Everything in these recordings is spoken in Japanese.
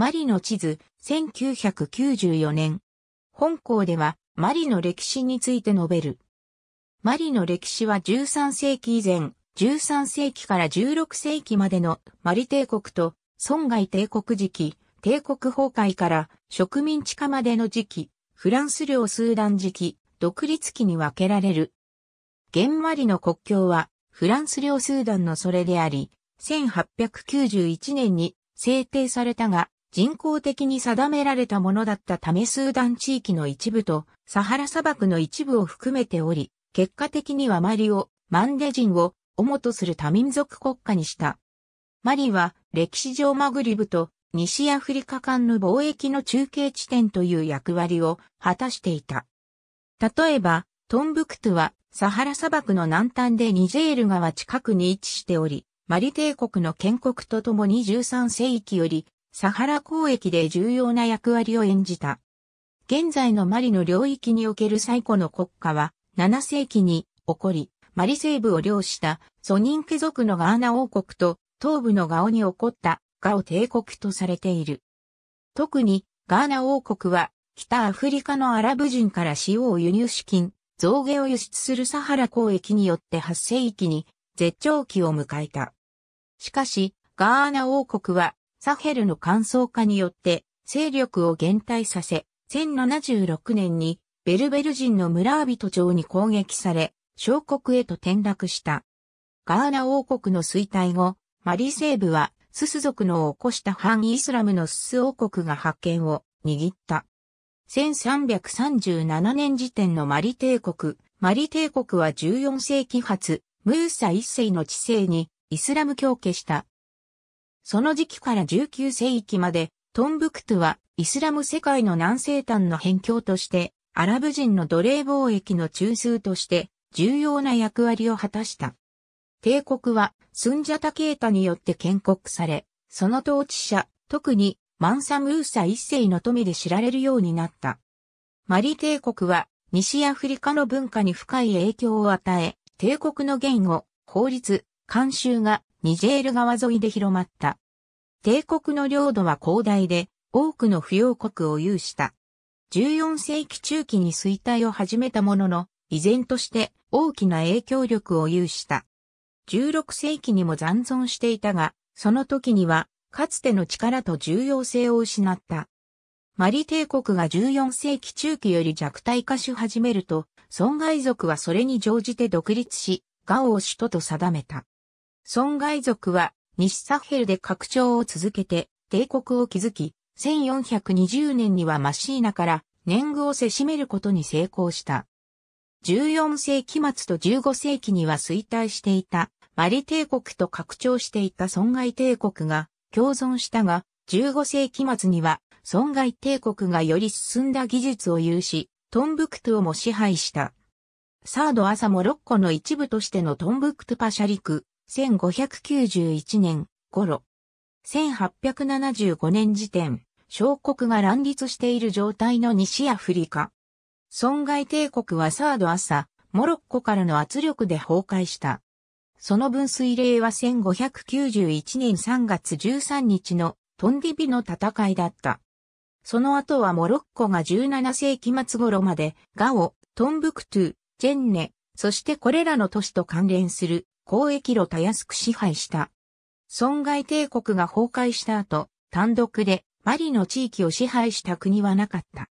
マリの地図、1994年。本校では、マリの歴史について述べる。マリの歴史は13世紀以前、13世紀から16世紀までのマリ帝国と、孫外帝国時期、帝国崩壊から植民地化までの時期、フランス領スーダン時期、独立期に分けられる。現マリの国境は、フランス領スーダンのそれであり、1891年に制定されたが、人工的に定められたものだったためスーダン地域の一部とサハラ砂漠の一部を含めており、結果的にはマリを、マンデ人を、主とする多民族国家にした。マリは歴史上マグリブと西アフリカ間の貿易の中継地点という役割を果たしていた。例えば、トンブクトゥはサハラ砂漠の南端でニジェール川近くに位置しており、マリ帝国の建国とともに13世紀よりサハラ交易で重要な役割を演じた。現在のマリの領域における最古の国家は、7世紀に起こり、マリ西部を領したソニン家族のガーナ王国と東部のガオに起こったガオ帝国とされている。特にガーナ王国は北アフリカのアラブ人から塩を輸入資金、造毛を輸出するサハラ交易によって8世紀に絶頂期を迎えた。しかし、ガーナ王国はサヘルの乾燥化によって勢力を減退させ、1076年にベルベル人の村人町に攻撃され、小国へと転落した。ガーナ王国の衰退後、マリ西部はスス族の起こした反イスラムのスス王国が発見を握った。1337年時点のマリ帝国、マリ帝国は14世紀発、ムーサ一世の治世にイスラム教化したその時期から19世紀まで、トンブクトゥはイスラム世界の南西端の辺境として、アラブ人の奴隷貿易の中枢として重要な役割を果たした。帝国はスンジャタケータによって建国され、その統治者、特にマンサムーサ一世の富で知られるようになった。マリ帝国は西アフリカの文化に深い影響を与え、帝国の言語、法律、慣習がニジェール川沿いで広まった。帝国の領土は広大で、多くの不要国を有した。14世紀中期に衰退を始めたものの、依然として大きな影響力を有した。16世紀にも残存していたが、その時には、かつての力と重要性を失った。マリ帝国が14世紀中期より弱体化し始めると、損害族はそれに乗じて独立し、ガオを首都と定めた。損害族は西サヘルで拡張を続けて帝国を築き、1420年にはマシーナから年貢をせしめることに成功した。14世紀末と15世紀には衰退していたマリ帝国と拡張していた損害帝国が共存したが、15世紀末には損害帝国がより進んだ技術を有し、トンブクトゥをも支配した。サード朝モロッコの一部としてのトンブクトゥパシャリク、1591年頃、1875年時点、小国が乱立している状態の西アフリカ。損害帝国はサード朝、モロッコからの圧力で崩壊した。その分水嶺は1591年3月13日のトンディビの戦いだった。その後はモロッコが17世紀末頃までガオ、トンブクトゥ、ジェンネ、そしてこれらの都市と関連する交易路たやすく支配した。損害帝国が崩壊した後、単独でマリの地域を支配した国はなかった。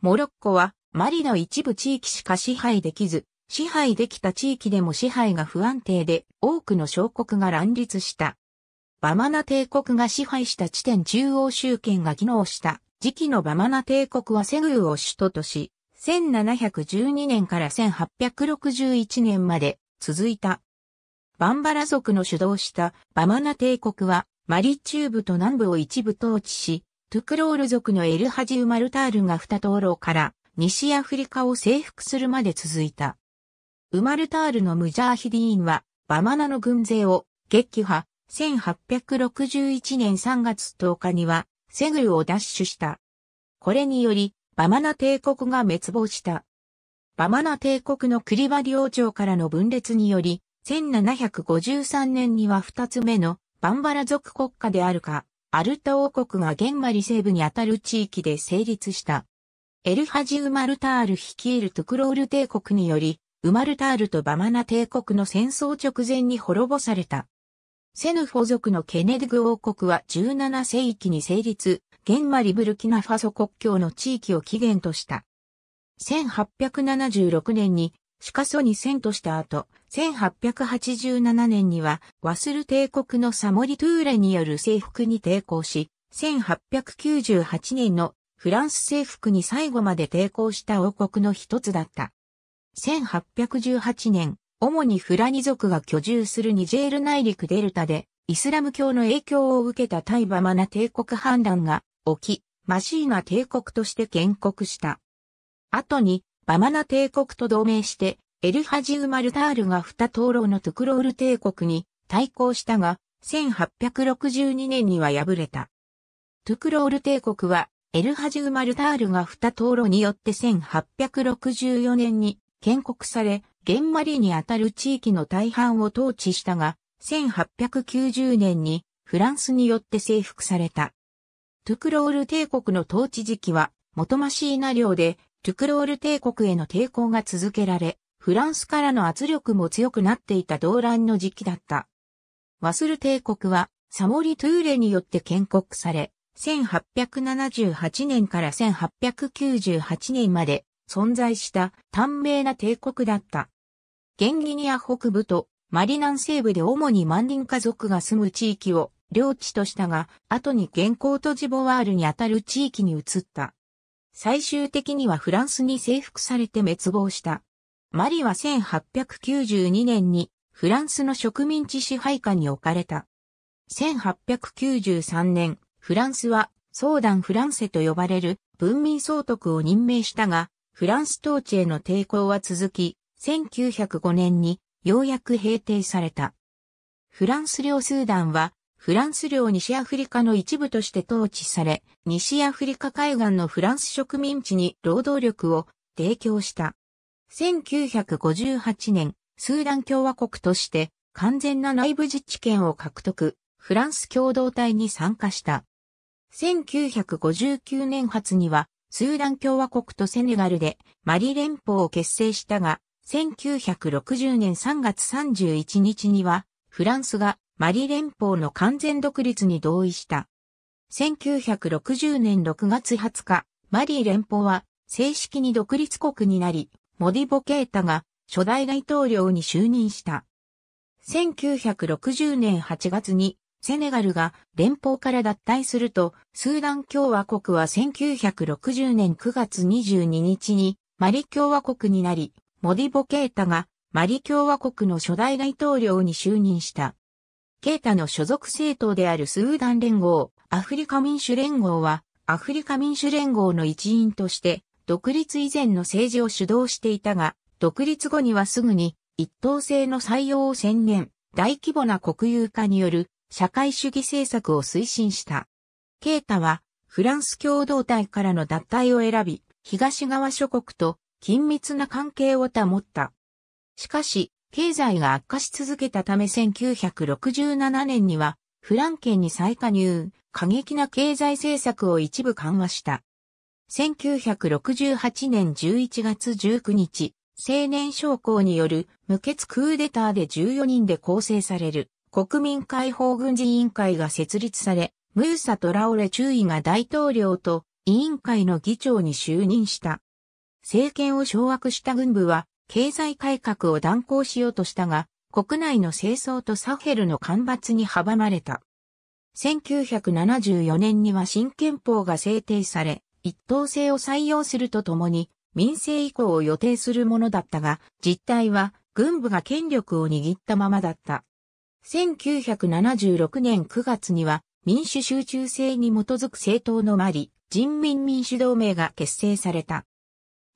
モロッコはマリの一部地域しか支配できず、支配できた地域でも支配が不安定で多くの小国が乱立した。バマナ帝国が支配した地点中央集権が機能した時期のバマナ帝国はセグーを首都とし、1712年から1861年まで続いたバンバラ族の主導したバマナ帝国はマリ中部と南部を一部統治し、トゥクロール族のエルハジウマルタールが二灯籠から西アフリカを征服するまで続いた。ウマルタールのムジャーヒディーンはバマナの軍勢を撃破、1861年3月10日にはセグルを奪取した。これにより、バマナ帝国が滅亡した。バマナ帝国のクリバ領朝からの分裂により、1753年には二つ目のバンバラ族国家であるか、アルタ王国がゲンマリ西部にあたる地域で成立した。エルハジ・ウマルタール率いるトゥクロール帝国により、ウマルタールとバマナ帝国の戦争直前に滅ぼされた。セヌフォ族のケネディグ王国は17世紀に成立、ゲンマリブルキナファソ国境の地域を起源とした。1876年にシカソに遷都した後、1887年にはワスル帝国のサモリトゥーレによる征服に抵抗し、1898年のフランス征服に最後まで抵抗した王国の一つだった。1818年、主にフラニ族が居住するニジェール内陸デルタで、イスラム教の影響を受けたタイバマナ帝国判断が起き、マシーナ帝国として建国した。後にバマナ帝国と同盟して、エルハジウマルタールが二灯籠のトゥクロール帝国に対抗したが、1862年には敗れた。トゥクロール帝国は、エルハジウマルタールが二灯籠によって1864年に建国され、ゲンマリにあたる地域の大半を統治したが、1890年にフランスによって征服された。トゥクロール帝国の統治時期は、もとましいな量で、トゥクロール帝国への抵抗が続けられ、フランスからの圧力も強くなっていた動乱の時期だった。ワスル帝国はサモリ・トゥーレによって建国され、1878年から1898年まで存在した短命な帝国だった。ゲンギニア北部とマリナン西部で主に万人家族が住む地域を領地としたが、後に現行とジボワールにあたる地域に移った。最終的にはフランスに征服されて滅亡した。マリは1892年にフランスの植民地支配下に置かれた。1893年、フランスはソーダン・フランセと呼ばれる文民総督を任命したが、フランス統治への抵抗は続き、1905年にようやく平定された。フランス領スーダンはフランス領西アフリカの一部として統治され、西アフリカ海岸のフランス植民地に労働力を提供した。1958年、スーダン共和国として完全な内部自治権を獲得、フランス共同体に参加した。1959年発には、スーダン共和国とセネガルでマリ連邦を結成したが、1960年3月31日には、フランスがマリ連邦の完全独立に同意した。1960年6月20日、マリ連邦は正式に独立国になり、モディボケータが初代大統領に就任した。1960年8月にセネガルが連邦から脱退すると、スーダン共和国は1960年9月22日にマリ共和国になり、モディボケータがマリ共和国の初代大統領に就任した。ケータの所属政党であるスーダン連合、アフリカ民主連合は、アフリカ民主連合の一員として、独立以前の政治を主導していたが、独立後にはすぐに、一党制の採用を宣言、大規模な国有化による社会主義政策を推進した。ケータは、フランス共同体からの脱退を選び、東側諸国と緊密な関係を保った。しかし、経済が悪化し続けたため1967年には、フランケンに再加入、過激な経済政策を一部緩和した。1968年11月19日、青年将校による無血クーデターで14人で構成される国民解放軍事委員会が設立され、ムーサ・トラオレ中尉が大統領と委員会の議長に就任した。政権を掌握した軍部は経済改革を断行しようとしたが、国内の清掃とサヘルの干ばつに阻まれた。1974年には新憲法が制定され、一党制を採用するとともに、民政移行を予定するものだったが、実態は軍部が権力を握ったままだった。1976年9月には民主集中制に基づく政党のマリ、人民民主同盟が結成された。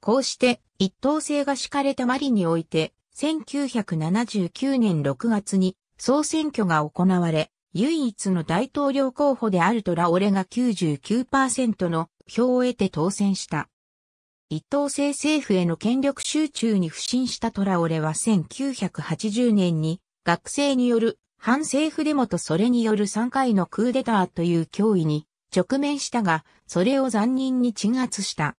こうして一等星が敷かれたマリにおいて、1979年6月に総選挙が行われ、唯一の大統領候補であるトラオレが99%の票を得て当選した。一等星政府への権力集中に不信したトラオレは1980年に学生による反政府デモとそれによる3回のクーデターという脅威に直面したが、それを残忍に鎮圧した。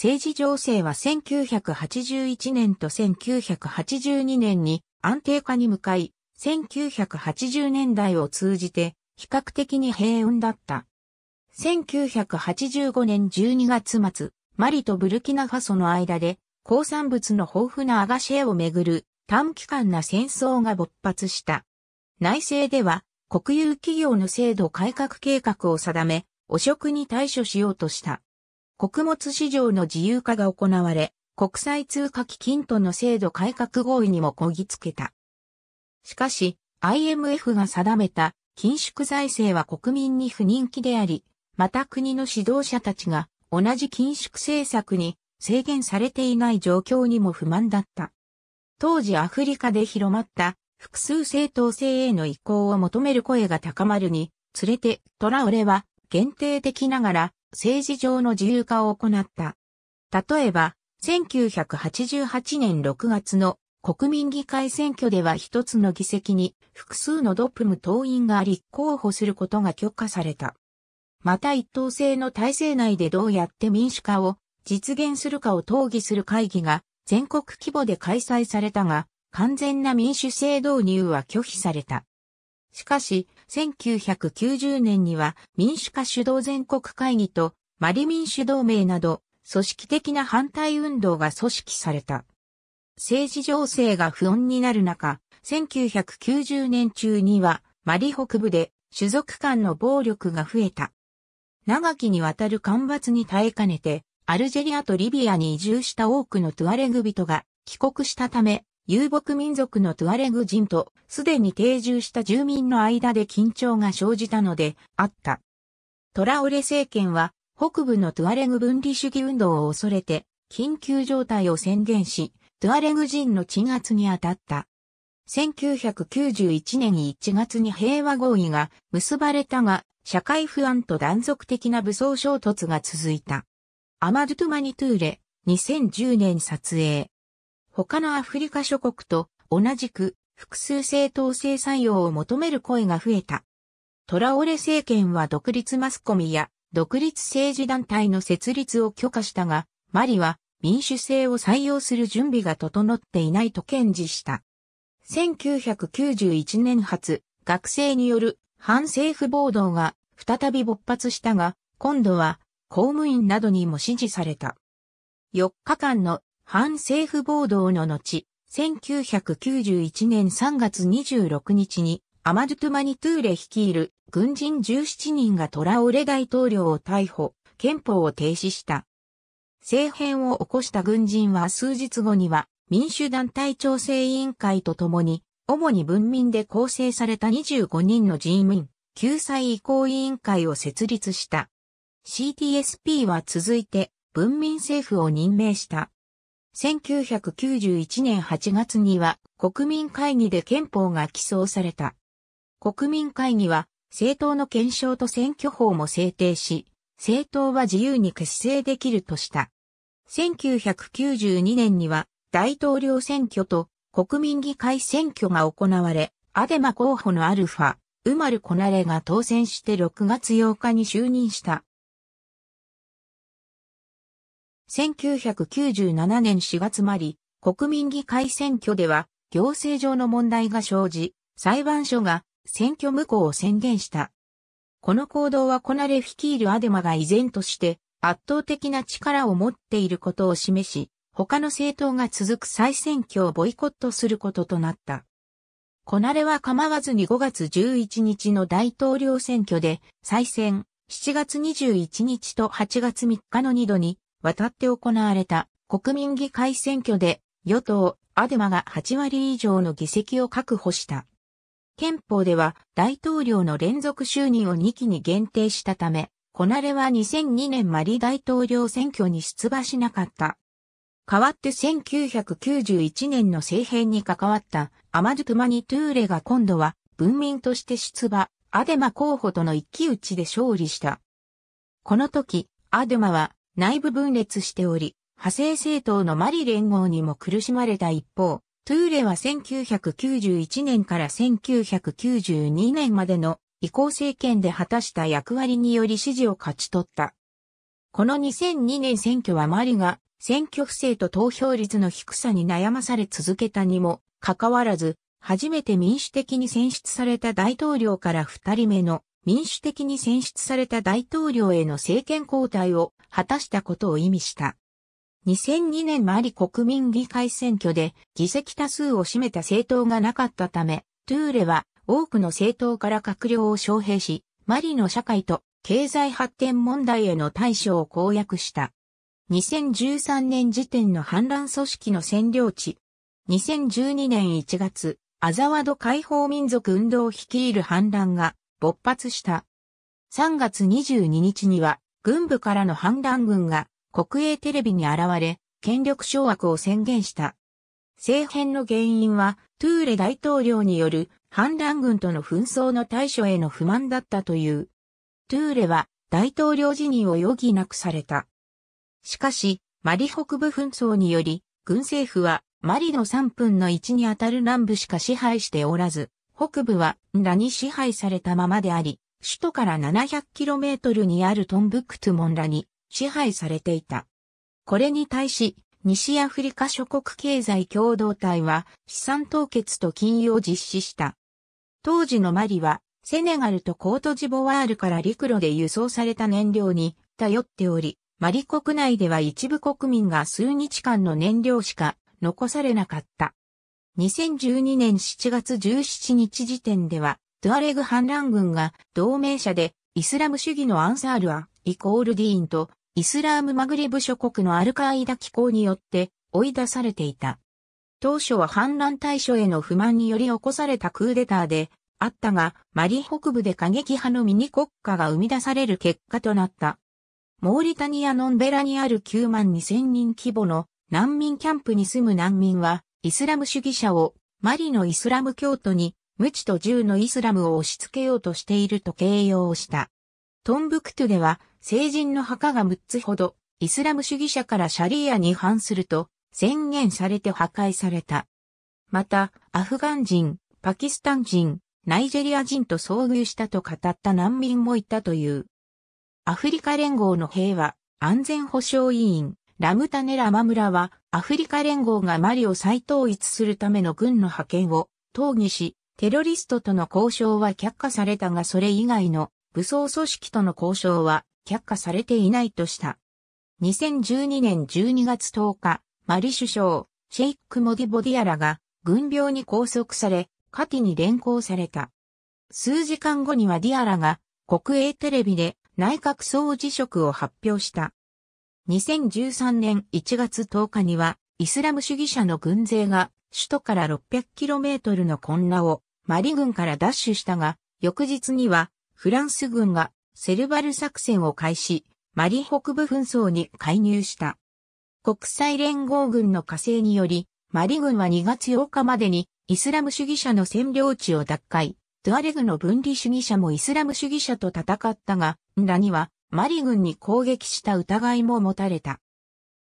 政治情勢は1981年と1982年に安定化に向かい、1980年代を通じて比較的に平穏だった。1985年12月末、マリとブルキナファソの間で鉱産物の豊富なアガシェをめぐる短期間な戦争が勃発した。内政では国有企業の制度改革計画を定め、汚職に対処しようとした。穀物市場の自由化が行われ、国際通貨基金との制度改革合意にもこぎつけた。しかし、IMF が定めた緊縮財政は国民に不人気であり、また国の指導者たちが同じ緊縮政策に制限されていない状況にも不満だった。当時アフリカで広まった複数政党制への移行を求める声が高まるに、つれてトラオレは限定的ながら政治上の自由化を行った。例えば、1988年6月の国民議会選挙では一つの議席に複数のドップム党員が立候補することが許可された。また一党制の体制内でどうやって民主化を実現するかを討議する会議が全国規模で開催されたが、完全な民主制導入は拒否された。しかし、1990年には民主化主導全国会議とマリ民主同盟など組織的な反対運動が組織された。政治情勢が不穏になる中、1990年中にはマリ北部で種族間の暴力が増えた。長きにわたる干ばつに耐えかねて、アルジェリアとリビアに移住した多くのトゥアレグ人が帰国したため、遊牧民族のトゥアレグ人とすでに定住した住民の間で緊張が生じたのであった。トラオレ政権は北部のトゥアレグ分離主義運動を恐れて緊急状態を宣言し、トゥアレグ人の鎮圧に当たった。1991年1月に平和合意が結ばれたが、社会不安と断続的な武装衝突が続いた。アマドゥトゥマニトゥーレ、2010年撮影。他のアフリカ諸国と同じく複数政党制採用を求める声が増えた。トラオレ政権は独立マスコミや独立政治団体の設立を許可したが、マリは民主制を採用する準備が整っていないと堅持した。1991年発、学生による反政府暴動が再び勃発したが、今度は公務員などにも支持された。4日間の反政府暴動の後、1991年3月26日にアマドゥトゥマニトゥーレ率いる軍人17人がトラオレ大統領を逮捕、憲法を停止した。政変を起こした軍人は数日後には民主団体調整委員会とともに、主に文民で構成された25人の人民、救済移行委員会を設立した。CTSP は続いて文民政府を任命した。1991年8月には国民会議で憲法が起草された。国民会議は政党の検証と選挙法も制定し、政党は自由に結成できるとした。1992年には大統領選挙と国民議会選挙が行われ、アデマ候補のアルファ、ウマル・コナレが当選して6月8日に就任した。1997年4月まり、国民議会選挙では、行政上の問題が生じ、裁判所が選挙無効を宣言した。この行動はコナレ率いるアデマが依然として圧倒的な力を持っていることを示し、他の政党が続く再選挙をボイコットすることとなった。コナレは構わずに5月11日の大統領選挙で再選、7月21日と8月3日の2度に渡って行われた国民議会選挙で与党アデマが8割以上の議席を確保した。憲法では大統領の連続就任を2期に限定したため、コナレは2002年マリ大統領選挙に出馬しなかった。代わって1991年の政変に関わったアマドゥトゥマニトゥーレが今度は文民として出馬、アデマ候補との一騎打ちで勝利した。この時、アデマは内部分裂しており、派生政党のマリ連合にも苦しまれた一方、トゥーレは1991年から1992年までの移行政権で果たした役割により支持を勝ち取った。この2002年選挙はマリが選挙不正と投票率の低さに悩まされ続けたにもかかわらず、初めて民主的に選出された大統領から2人目の民主的に選出された大統領への政権交代を果たしたことを意味した。2002年マリ国民議会選挙で議席多数を占めた政党がなかったため、トゥーレは多くの政党から閣僚を招聘し、マリの社会と経済発展問題への対処を公約した。2013年時点の反乱組織の占領地。2012年1月、アザワド解放民族運動を率いる反乱が勃発した。3月22日には、軍部からの反乱軍が国営テレビに現れ、権力掌握を宣言した。政変の原因は、トゥーレ大統領による反乱軍との紛争の対処への不満だったという。トゥーレは大統領辞任を余儀なくされた。しかし、マリ北部紛争により、軍政府はマリの3分の1にあたる南部しか支配しておらず、北部はラに支配されたままであり、首都から 700km にあるトンブクトゥモンラに支配されていた。これに対し、西アフリカ諸国経済共同体は資産凍結と金融を実施した。当時のマリは、セネガルとコートジボワールから陸路で輸送された燃料に頼っており、マリ国内では一部国民が数日間の燃料しか残されなかった。2012年7月17日時点では、トゥアレグ反乱軍が同盟者でイスラム主義のアンサールア、イコールディーンとイスラームマグリブ諸国のアルカーイダ機構によって追い出されていた。当初は反乱対処への不満により起こされたクーデターであったが、マリ北部で過激派のミニ国家が生み出される結果となった。モーリタニアノンベラにある9万2000人規模の難民キャンプに住む難民は、イスラム主義者をマリのイスラム教徒に無知と銃のイスラムを押し付けようとしていると形容した。トンブクトゥでは成人の墓が6つほどイスラム主義者からシャリーアに反すると宣言されて破壊された。また、アフガン人、パキスタン人、ナイジェリア人と遭遇したと語った難民もいたという。アフリカ連合の平和安全保障委員ラムタネラマ村はアフリカ連合がマリを再統一するための軍の派遣を討議し、テロリストとの交渉は却下されたがそれ以外の武装組織との交渉は却下されていないとした。2012年12月10日、マリ首相、シェイク・モディ・ボディアラが軍病に拘束され、カティに連行された。数時間後にはディアラが国営テレビで内閣総辞職を発表した。2013年1月10日には、イスラム主義者の軍勢が、首都から 600km の混乱を、マリ軍から奪取したが、翌日には、フランス軍が、セルバル作戦を開始、マリ北部紛争に介入した。国際連合軍の火星により、マリ軍は2月8日までに、イスラム主義者の占領地を奪回、ドゥアレグの分離主義者もイスラム主義者と戦ったが、ンラにはマリ軍に攻撃した疑いも持たれた。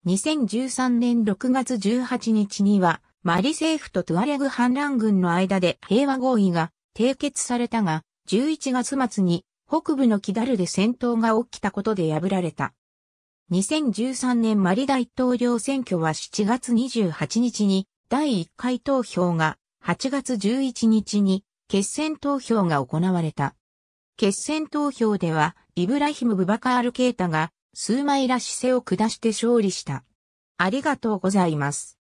2013年6月18日には、マリ政府とトゥアレグ反乱軍の間で平和合意が締結されたが、11月末に北部のキダルで戦闘が起きたことで破られた。2013年マリ大統領選挙は7月28日に第1回投票が8月11日に決選投票が行われた。決選投票ではイブラヒム・ブバカール・ケータが、数枚ら姿勢を下して勝利した。ありがとうございます。